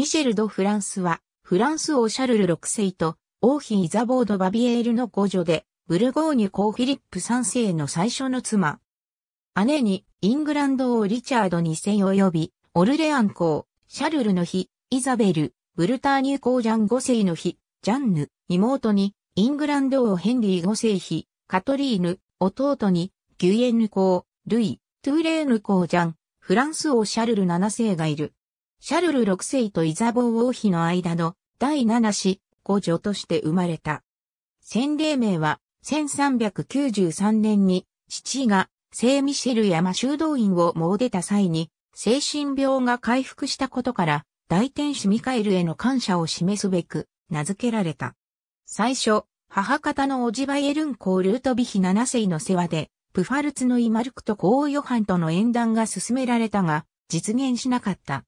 ミシェル・ド・フランスは、フランス王シャルル6世と、王妃イザボード・バビエールの御女で、ブルゴーニュ公フィリップ3世の最初の妻。姉に、イングランド王リチャード2世及び、オルレアン公、シャルルの日、イザベル、ブルターニュ公ジャン5世の日、ジャンヌ、妹に、イングランド王ヘンリー5世妃、カトリーヌ、弟に、ギュイエンヌ公、ルイ、トゥーレーヌ公ジャン、フランス王シャルル7世がいる。シャルル6世とイザボー王妃の間の第7子、五女として生まれた。洗礼名は、1393年に、父が、聖ミシェル山修道院を詣出た際に、精神病が回復したことから、大天使ミカエルへの感謝を示すべく、名付けられた。最初、母方のオジバエルン公ルートビヒ7世の世話で、プファルツのイマルクとーヨハンとの縁談が進められたが、実現しなかった。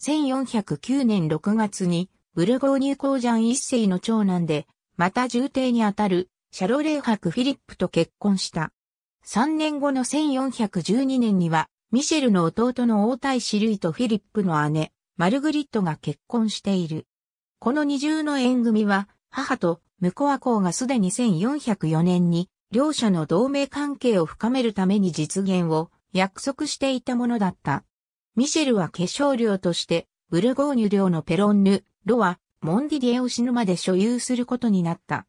1409年6月に、ブルゴーニュ公ジャン一世の長男で、また重帝にあたる、シャロレー伯フィリップと結婚した。3年後の1412年には、ミシェルの弟の王太子ルイとフィリップの姉、マルグリットが結婚している。この二重の縁組は、母とムコア公がすでに1404年に、両者の同盟関係を深めるために実現を約束していたものだった。ミシェルは化粧料として、ブルゴーニュ領のペロンヌ、ロア、モンディディエを死ぬまで所有することになった。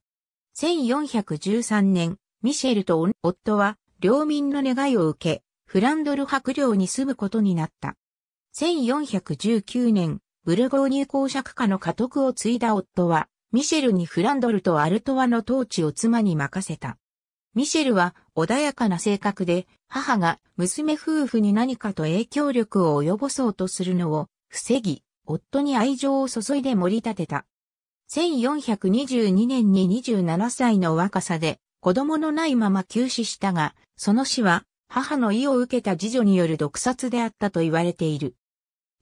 1413年、ミシェルと夫は、領民の願いを受け、フランドル白領に住むことになった。1419年、ブルゴーニュ公爵家の家督を継いだ夫は、ミシェルにフランドルとアルトワの統治を妻に任せた。ミシェルは穏やかな性格で、母が娘夫婦に何かと影響力を及ぼそうとするのを防ぎ、夫に愛情を注いで盛り立てた。1422年に27歳の若さで子供のないまま急死したが、その死は母の意を受けた次女による毒殺であったと言われている。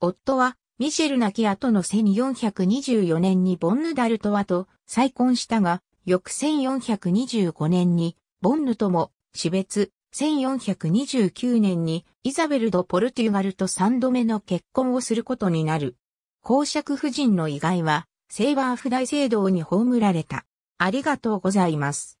夫はミシェル亡き後の1424年にボンヌダルトワと再婚したが、翌1425年にボンヌとも、死別、1429年にイザベル・ド・ポルテュガルと三度目の結婚をすることになる。公爵夫人の遺骸は、セーバーフ大聖堂に葬られた。ありがとうございます。